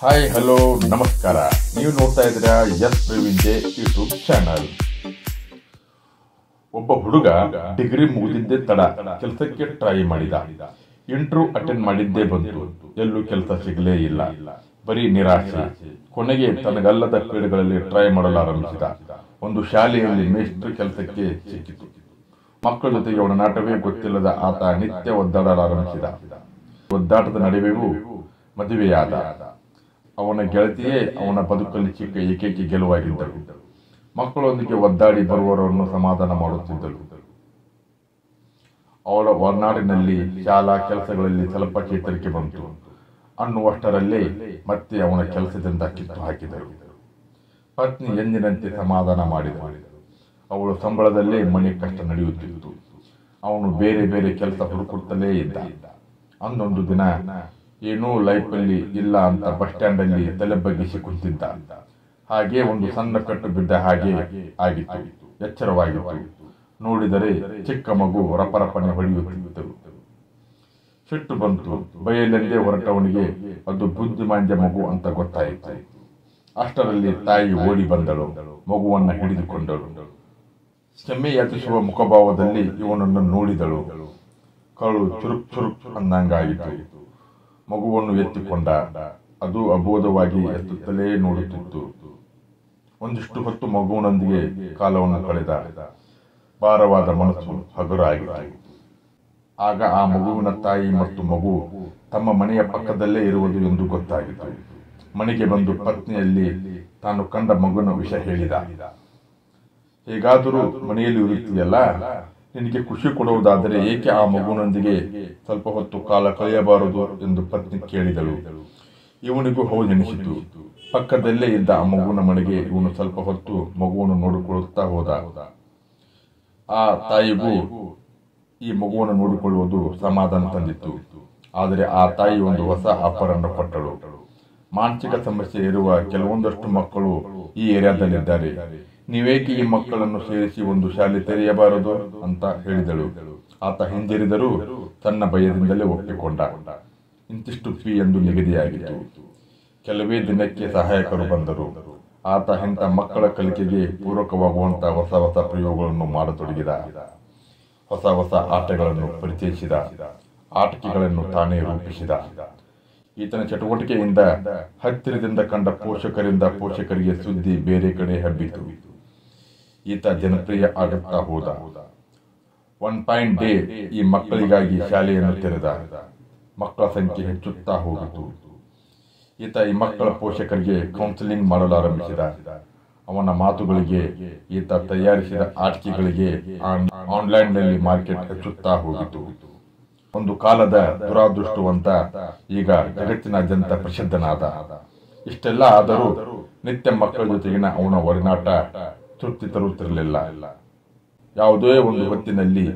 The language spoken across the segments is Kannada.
ಹಾಯ್ ಹಲೋ ನಮಸ್ಕಾರ ನೀವು ನೋಡ್ತಾ ಇದ್ದೀರಾ ಎಸ್ ಪ್ರವೀಣ್ ಯೂಟ್ಯೂಬ್ ಚಾನಲ್ ಒಬ್ಬ ಹುಡುಗ ಡಿಗ್ರಿ ಮುಗಿದಿದ್ದೇ ತಡ ಕೆಲಸಕ್ಕೆ ಟ್ರೈ ಮಾಡಿದ ಇಂಟರ್ವ್ಯೂ ಅಟೆಂಡ್ ಮಾಡಿದ್ದೇ ಬಂದು ಎಲ್ಲೂ ಕೆಲಸ ಸಿಗಲೇ ಇಲ್ಲ ಬರೀ ನಿರಾಶೆ ಕೊನೆಗೆ ತನಗಲ್ಲದ ಕ್ರೀಡೆಗಳಲ್ಲಿ ಟ್ರೈ ಆರಂಭಿಸಿದ ಒಂದು ಶಾಲೆಯಲ್ಲಿ ಮೇಸ್ಟ್ರಿ ಕೆಲಸಕ್ಕೆ ಸಿಕ್ಕಿತು ಮಕ್ಕಳ ಜೊತೆಗೆ ಅವನ ನಾಟವೇ ಗೊತ್ತಿಲ್ಲದ ಆತ ನಿತ್ಯ ಒದ್ದಾಡಲಾರಂಭಿಸಿದ ಒದ್ದಾಟದ ನಡುವೆಯೂ ಮದುವೆಯಾದ ಅವನ ಗೆಳತಿಯೇ ಅವನ ಬದುಕಲ್ಲಿ ಚಿಕ್ಕ ಏಕೈಕ ಗೆಲುವಾಗಿದ್ದಳು ಮಕ್ಕಳೊಂದಿಗೆ ಒದ್ದಾಡಿ ಬರುವವರನ್ನು ಸಮಾಧಾನ ಮಾಡುತ್ತಿದ್ದಳು ಅವಳ ಒಳನಾಡಿನಲ್ಲಿ ಶಾಲಾ ಕೆಲಸಗಳಲ್ಲಿ ಸ್ವಲ್ಪ ಚೇತರಿಕೆ ಬಂತು ಅನ್ನುವಷ್ಟರಲ್ಲೇ ಮತ್ತೆ ಅವನ ಕೆಲಸದಿಂದ ಕಿತ್ತು ಹಾಕಿದರು ಪತ್ನಿ ಎಂದಿನಂತೆ ಸಮಾಧಾನ ಮಾಡಿದಳು ಅವಳು ಸಂಬಳದಲ್ಲೇ ಮನೆ ಕಷ್ಟ ನಡೆಯುತ್ತಿತ್ತು ಅವನು ಬೇರೆ ಬೇರೆ ಕೆಲಸ ಹುಡುಕುತ್ತಲೇ ಇದ್ದ ಅಂದೊಂದು ದಿನ ಏನೂ ಅಲ್ಲಿ ಇಲ್ಲ ಅಂತ ಬಸ್ ಸ್ಟ್ಯಾಂಡ್ ಅಲ್ಲಿ ತಲೆ ಬಗ್ಗಿಸಿ ಕುಳಿತಿದ್ದ ಹಾಗೆ ಒಂದು ಸಣ್ಣ ಕಟ್ಟು ಬಿದ್ದ ಹಾಗೆ ಆಗಿತ್ತು ಎಚ್ಚರವಾಗಿತ್ತು ನೋಡಿದರೆ ಚಿಕ್ಕ ಮಗು ರಪರಪನೆ ಹೊಡೆಯುತ್ತಿತ್ತು ಸಿಟ್ಟು ಬಂತು ಬಯಲಲ್ಲೇ ಹೊರಟವನಿಗೆ ಅದು ಮಾಂಜ ಮಗು ಅಂತ ಗೊತ್ತಾಯಿತು ಅಷ್ಟರಲ್ಲಿ ತಾಯಿ ಓಡಿ ಬಂದಳು ಮಗುವನ್ನು ಹಿಡಿದುಕೊಂಡಳು ಕ್ಷಮೆ ಯಾಚಿಸುವ ಮುಖಭಾವದಲ್ಲಿ ಇವನನ್ನು ನೋಡಿದಳು ಕಳು ಚುರುಕ್ ಚುರುಕ್ ಅನ್ನಂಗಾಗಿತ್ತು ಮಗುವನ್ನು ಎತ್ತಿಕೊಂಡ ಅದು ಅಬೋಧವಾಗಿ ಎತ್ತುತ್ತಲೇ ನೋಡುತ್ತಿತ್ತು ಒಂದಿಷ್ಟು ಹೊತ್ತು ಮಗುವಿನೊಂದಿಗೆ ಕಾಲವನ್ನು ಕಳೆದ ಭಾರವಾದ ಮನಸ್ಸು ಹಗುರಾಗಿತ್ತು ಆಗ ಆ ಮಗುವಿನ ತಾಯಿ ಮತ್ತು ಮಗು ತಮ್ಮ ಮನೆಯ ಪಕ್ಕದಲ್ಲೇ ಇರುವುದು ಎಂದು ಗೊತ್ತಾಗಿತ್ತು ಮನೆಗೆ ಬಂದು ಪತ್ನಿಯಲ್ಲಿ ತಾನು ಕಂಡ ಮಗುವಿನ ವಿಷಯ ಹೇಳಿದ ಹೇಗಾದರೂ ಮನೆಯಲ್ಲಿ ಇರುತ್ತೀಯಲ್ಲ ನಿನಗೆ ಖುಷಿ ಕೊಡುವುದಾದರೆ ಏಕೆ ಆ ಮಗುನೊಂದಿಗೆ ಸ್ವಲ್ಪ ಹೊತ್ತು ಕಾಲ ಕಳೆಯಬಾರದು ಎಂದು ಪತ್ನಿ ಕೇಳಿದಳು ಇವನಿಗೂ ಹೌದೆನಿಸಿತು ಪಕ್ಕದಲ್ಲೇ ಇದ್ದ ಆ ಮಗುವಿನ ಮನೆಗೆ ಇವನು ಸ್ವಲ್ಪ ಹೊತ್ತು ಮಗುವನ್ನು ನೋಡಿಕೊಳ್ಳುತ್ತಾ ಹೋದ ಆ ತಾಯಿಗೂ ಈ ಮಗುವನ್ನು ನೋಡಿಕೊಳ್ಳುವುದು ಸಮಾಧಾನ ತಂದಿತ್ತು ಆದರೆ ಆ ತಾಯಿ ಒಂದು ಹೊಸ ಅಪರನ್ನು ಕೊಟ್ಟಳು ಮಾನಸಿಕ ಸಮಸ್ಯೆ ಇರುವ ಕೆಲವೊಂದಷ್ಟು ಮಕ್ಕಳು ಈ ಏರಿಯಾದಲ್ಲಿದ್ದಾರೆ ನೀವೇಕೆ ಈ ಮಕ್ಕಳನ್ನು ಸೇರಿಸಿ ಒಂದು ಶಾಲೆ ತೆರೆಯಬಾರದು ಅಂತ ಹೇಳಿದಳು ಆತ ಹಿಂಜರಿದರೂ ತನ್ನ ಭಯದಿಂದಲೇ ಒಪ್ಪಿಕೊಂಡ ಇಂತಿಷ್ಟು ಫೀ ಎಂದು ನಿಗದಿಯಾಗಿತ್ತು ಕೆಲವೇ ದಿನಕ್ಕೆ ಸಹಾಯಕರು ಬಂದರು ಆತ ಇಂಥ ಮಕ್ಕಳ ಕಲಿಕೆಗೆ ಪೂರಕವಾಗುವಂತಹ ಹೊಸ ಹೊಸ ಪ್ರಯೋಗಗಳನ್ನು ಮಾಡತೊಡಗಿದ ಹೊಸ ಹೊಸ ಆಟಗಳನ್ನು ಪರಿಚಯಿಸಿದ ಆಟಿಕೆಗಳನ್ನು ತಾನೇ ರೂಪಿಸಿದ ಈತನ ಚಟುವಟಿಕೆಯಿಂದ ಹತ್ತಿರದಿಂದ ಕಂಡ ಪೋಷಕರಿಂದ ಪೋಷಕರಿಗೆ ಸುದ್ದಿ ಬೇರೆ ಕಡೆ ಹಬ್ಬಿತು ಈತ ಜನಪ್ರಿಯ ಆಗುತ್ತಾ ಹೋದ ಒನ್ ಪಾಯಿಂಟ್ ಡೇ ಈ ಮಕ್ಕಳಿಗಾಗಿ ಶಾಲೆಯನ್ನು ತೆರೆದ ಮಕ್ಕಳ ಸಂಖ್ಯೆ ಹೆಚ್ಚುತ್ತಾ ಹೋಗಿತು ಈತ ಈ ಮಕ್ಕಳ ಪೋಷಕರಿಗೆ ಕೌನ್ಸಿಲಿಂಗ್ ಮಾಡಲು ಆರಂಭಿಸಿದ ಅವನ ಮಾತುಗಳಿಗೆ ಈತ ತಯಾರಿಸಿದ ಆಟಿಕೆಗಳಿಗೆ ಆನ್ಲೈನ್ನಲ್ಲಿ ಮಾರ್ಕೆಟ್ ಹೆಚ್ಚುತ್ತಾ ಹೋಗಿತು ಒಂದು ಕಾಲದ ದುರಾದೃಷ್ಟವಂತ ಈಗ ಜಗತ್ತಿನಾದ್ಯಂತ ಪ್ರಸಿದ್ಧನಾದ ಇಷ್ಟೆಲ್ಲ ಆದರೂ ನಿತ್ಯ ಮಕ್ಕಳ ಜೊತೆಗಿನ ಅವನ ಒಡನಾಟ ತೃಪ್ತಿ ತರುತ್ತಿರಲಿಲ್ಲ ಯಾವುದೇ ಒಂದು ಹೊತ್ತಿನಲ್ಲಿ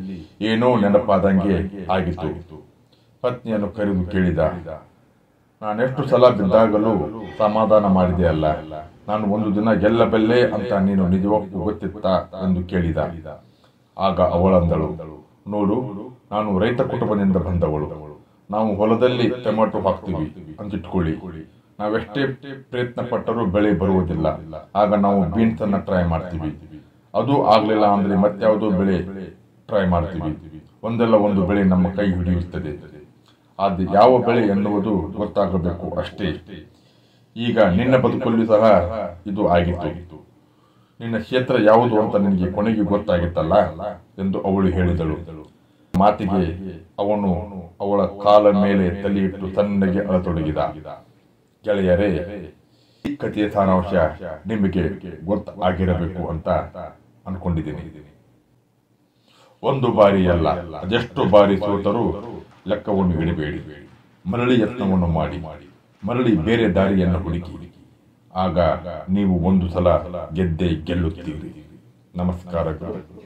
ಏನೋ ನೆನಪಾದಂಗೆ ಆಗಿತ್ತು ಪತ್ನಿಯನ್ನು ಕರೆದು ಕೇಳಿದ ನಾನೆಷ್ಟು ಸಲ ಬಿದ್ದಾಗಲೂ ಸಮಾಧಾನ ಮಾಡಿದೆ ಅಲ್ಲ ನಾನು ಒಂದು ದಿನ ಗೆಲ್ಲಬಲ್ಲೆ ಅಂತ ನೀನು ನಿಜವಾಗ್ಲೂ ಗೊತ್ತಿತ್ತಾ ಎಂದು ಕೇಳಿದ ಆಗ ಅವಳಂದಳು ನೋಡು ನಾನು ರೈತ ಕುಟುಂಬದಿಂದ ಬಂದವಳು ನಾವು ಹೊಲದಲ್ಲಿ ಟೊಮೆಟೊ ಹಾಕ್ತೀವಿ ಅಂತಿಟ್ಕೊಳ್ಳಿ ನಾವೆಷ್ಟೇ ಪ್ರಯತ್ನ ಪಟ್ಟರೂ ಬೆಳೆ ಬರುವುದಿಲ್ಲ ಆಗ ನಾವು ಬೀನ್ಸ್ ಅನ್ನ ಟ್ರೈ ಮಾಡ್ತೀವಿ ಅದು ಆಗ್ಲಿಲ್ಲ ಅಂದ್ರೆ ಮತ್ಯಾವುದೋ ಬೆಳೆ ಟ್ರೈ ಮಾಡ್ತೀವಿ ಒಂದಲ್ಲ ಒಂದು ಬೆಳೆ ನಮ್ಮ ಕೈ ಹಿಡಿಯುತ್ತದೆ ಅದು ಯಾವ ಬೆಳೆ ಎನ್ನುವುದು ಗೊತ್ತಾಗಬೇಕು ಅಷ್ಟೇ ಈಗ ನಿನ್ನ ಬದುಕಲ್ಲಿ ಸಹ ಇದು ಆಗಿತ್ತು ನಿನ್ನ ಕ್ಷೇತ್ರ ಯಾವುದು ಅಂತ ನಿನಗೆ ಕೊನೆಗೆ ಗೊತ್ತಾಗಿತ್ತಲ್ಲ ಎಂದು ಅವಳು ಹೇಳಿದಳು ಮಾತಿಗೆ ಅವನು ಅವಳ ಕಾಲ ಮೇಲೆ ತಲೆಯಿಟ್ಟು ತನ್ನಗೆ ಅಳತೊಡಗಿದ ಗೆಳೆಯರೇ ಈ ಕಥೆಯ ಸಾರಾಂಶ ನಿಮಗೆ ಆಗಿರಬೇಕು ಅಂತ ಅನ್ಕೊಂಡಿದ್ದೀನಿ ಒಂದು ಬಾರಿ ಅಲ್ಲ ಅದೆಷ್ಟು ಬಾರಿ ಸೋತರೂ ಲೆಕ್ಕವನ್ನು ಇಡಬೇಡಿ ಮರಳಿ ಯತ್ನವನ್ನು ಮಾಡಿ ಮರಳಿ ಬೇರೆ ದಾರಿಯನ್ನು ಹುಡುಕಿ ಆಗ ನೀವು ಒಂದು ಸಲ ಗೆದ್ದೆ ಗೆಲ್ಲುತ್ತೀರಿ ನಮಸ್ಕಾರಗಳು